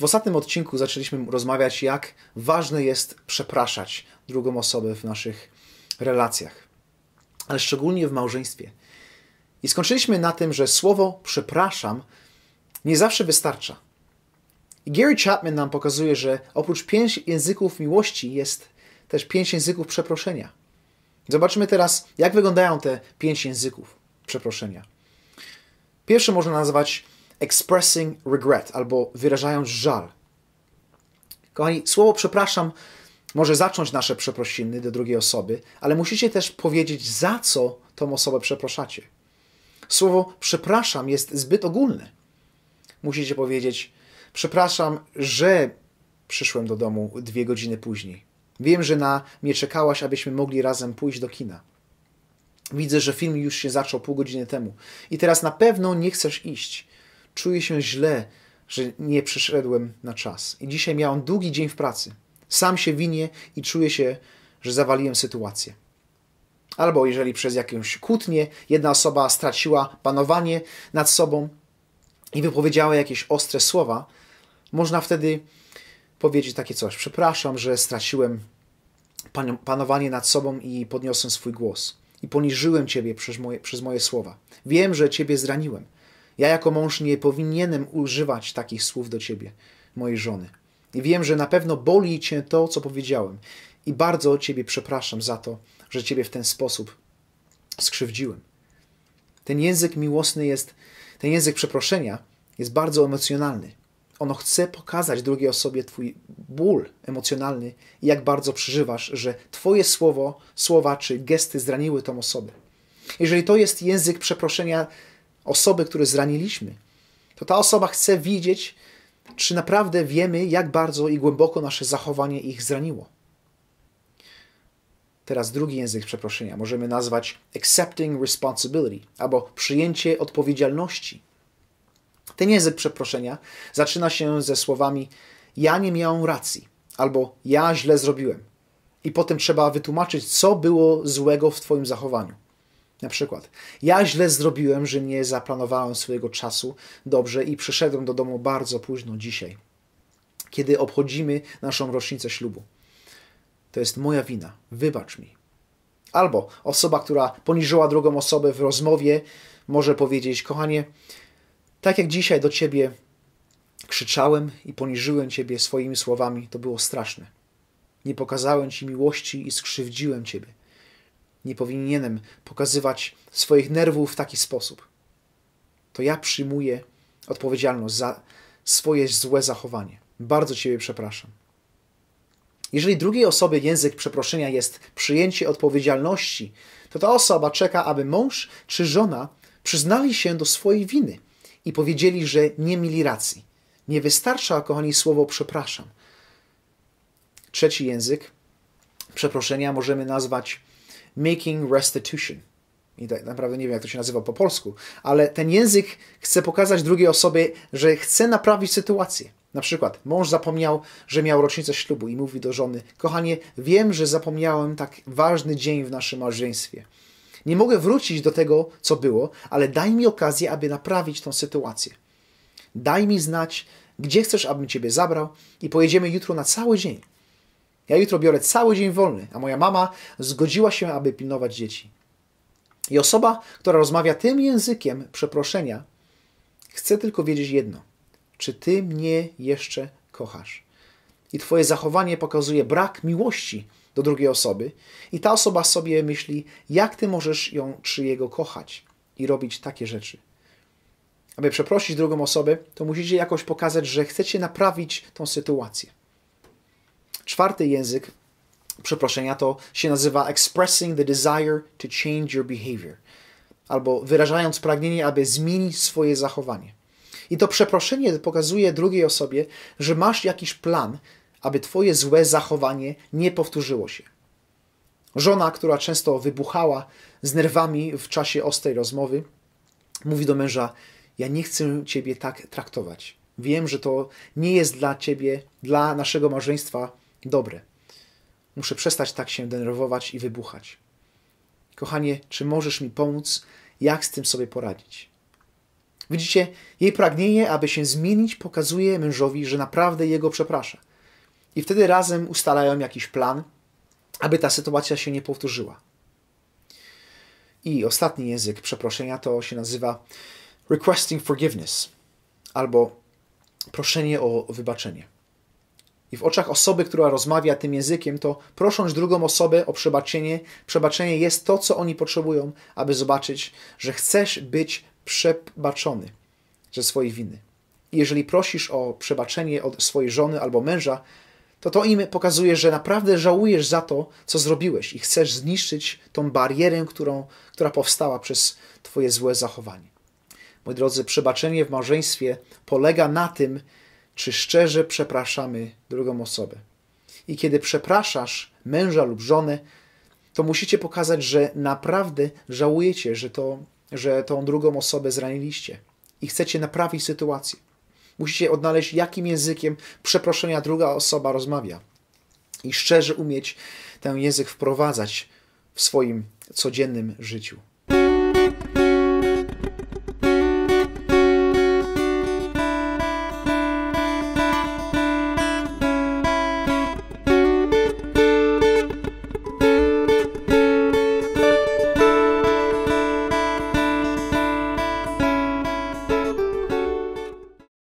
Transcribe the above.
W ostatnim odcinku zaczęliśmy rozmawiać, jak ważne jest przepraszać drugą osobę w naszych relacjach, ale szczególnie w małżeństwie. I skończyliśmy na tym, że słowo przepraszam nie zawsze wystarcza. I Gary Chapman nam pokazuje, że oprócz pięć języków miłości jest też pięć języków przeproszenia. Zobaczymy teraz, jak wyglądają te pięć języków przeproszenia. Pierwszy można nazwać expressing regret albo wyrażając żal. Kochani, słowo przepraszam może zacząć nasze przeprosiny do drugiej osoby, ale musicie też powiedzieć, za co tą osobę przepraszacie. Słowo przepraszam jest zbyt ogólne. Musicie powiedzieć, przepraszam, że przyszłem do domu dwie godziny później. Wiem, że na mnie czekałaś, abyśmy mogli razem pójść do kina. Widzę, że film już się zaczął pół godziny temu i teraz na pewno nie chcesz iść. Czuję się źle, że nie przyszedłem na czas. I dzisiaj miałem długi dzień w pracy. Sam się winię i czuję się, że zawaliłem sytuację. Albo jeżeli przez jakąś kłótnię jedna osoba straciła panowanie nad sobą i wypowiedziała jakieś ostre słowa, można wtedy powiedzieć takie coś: Przepraszam, że straciłem panowanie nad sobą i podniosłem swój głos i poniżyłem Ciebie przez moje, przez moje słowa. Wiem, że Ciebie zraniłem. Ja jako mąż nie powinienem używać takich słów do ciebie, mojej żony. I wiem, że na pewno boli cię to, co powiedziałem. I bardzo ciebie przepraszam za to, że ciebie w ten sposób skrzywdziłem. Ten język miłosny jest, ten język przeproszenia jest bardzo emocjonalny. Ono chce pokazać drugiej osobie twój ból emocjonalny i jak bardzo przeżywasz, że twoje słowo, słowa czy gesty zraniły tą osobę. Jeżeli to jest język przeproszenia osoby, które zraniliśmy, to ta osoba chce widzieć, czy naprawdę wiemy, jak bardzo i głęboko nasze zachowanie ich zraniło. Teraz drugi język przeproszenia możemy nazwać accepting responsibility albo przyjęcie odpowiedzialności. Ten język przeproszenia zaczyna się ze słowami ja nie miałem racji albo ja źle zrobiłem. I potem trzeba wytłumaczyć, co było złego w Twoim zachowaniu. Na przykład, ja źle zrobiłem, że nie zaplanowałem swojego czasu dobrze i przyszedłem do domu bardzo późno dzisiaj, kiedy obchodzimy naszą rocznicę ślubu. To jest moja wina, wybacz mi. Albo osoba, która poniżyła drugą osobę w rozmowie, może powiedzieć: Kochanie, tak jak dzisiaj do ciebie krzyczałem i poniżyłem ciebie swoimi słowami, to było straszne. Nie pokazałem ci miłości i skrzywdziłem ciebie. Nie powinienem pokazywać swoich nerwów w taki sposób. To ja przyjmuję odpowiedzialność za swoje złe zachowanie. Bardzo Ciebie przepraszam. Jeżeli drugiej osobie język przeproszenia jest przyjęcie odpowiedzialności, to ta osoba czeka, aby mąż czy żona przyznali się do swojej winy i powiedzieli, że nie mieli racji. Nie wystarcza, kochani, słowo przepraszam. Trzeci język przeproszenia możemy nazwać making restitution. I tak naprawdę nie wiem, jak to się nazywa po polsku, ale ten język chce pokazać drugiej osobie, że chce naprawić sytuację. Na przykład mąż zapomniał, że miał rocznicę ślubu i mówi do żony: Kochanie, wiem, że zapomniałem tak ważny dzień w naszym małżeństwie. Nie mogę wrócić do tego, co było, ale daj mi okazję, aby naprawić tą sytuację. Daj mi znać, gdzie chcesz, abym ciebie zabrał i pojedziemy jutro na cały dzień. Ja jutro biorę cały dzień wolny, a moja mama zgodziła się, aby pilnować dzieci. I osoba, która rozmawia tym językiem przeproszenia, chce tylko wiedzieć jedno: czy ty mnie jeszcze kochasz? I twoje zachowanie pokazuje brak miłości do drugiej osoby, i ta osoba sobie myśli, jak ty możesz ją czy jego kochać i robić takie rzeczy. Aby przeprosić drugą osobę, to musicie jakoś pokazać, że chcecie naprawić tą sytuację. Czwarty język przeproszenia to się nazywa expressing the desire to change your behavior albo wyrażając pragnienie, aby zmienić swoje zachowanie. I to przeproszenie pokazuje drugiej osobie, że masz jakiś plan, aby twoje złe zachowanie nie powtórzyło się. Żona, która często wybuchała z nerwami w czasie ostrej rozmowy, mówi do męża: Ja nie chcę ciebie tak traktować. Wiem, że to nie jest dla ciebie, dla naszego małżeństwa dobre. Muszę przestać tak się denerwować i wybuchać. Kochanie, czy możesz mi pomóc? Jak z tym sobie poradzić? Widzicie, jej pragnienie, aby się zmienić, pokazuje mężowi, że naprawdę jego przeprasza. I wtedy razem ustalają jakiś plan, aby ta sytuacja się nie powtórzyła. I ostatni język przeproszenia to się nazywa requesting forgiveness albo proszenie o wybaczenie i w oczach osoby, która rozmawia tym językiem, to prosząc drugą osobę o przebaczenie, przebaczenie jest to, co oni potrzebują, aby zobaczyć, że chcesz być przebaczony ze swojej winy. I jeżeli prosisz o przebaczenie od swojej żony albo męża, to to im pokazuje, że naprawdę żałujesz za to, co zrobiłeś i chcesz zniszczyć tą barierę, którą, która powstała przez Twoje złe zachowanie. Moi drodzy, przebaczenie w małżeństwie polega na tym, czy szczerze przepraszamy drugą osobę. I kiedy przepraszasz męża lub żonę, to musicie pokazać, że naprawdę żałujecie, że, to, że tą drugą osobę zraniliście i chcecie naprawić sytuację. Musicie odnaleźć, jakim językiem przeproszenia druga osoba rozmawia i szczerze umieć ten język wprowadzać w swoim codziennym życiu.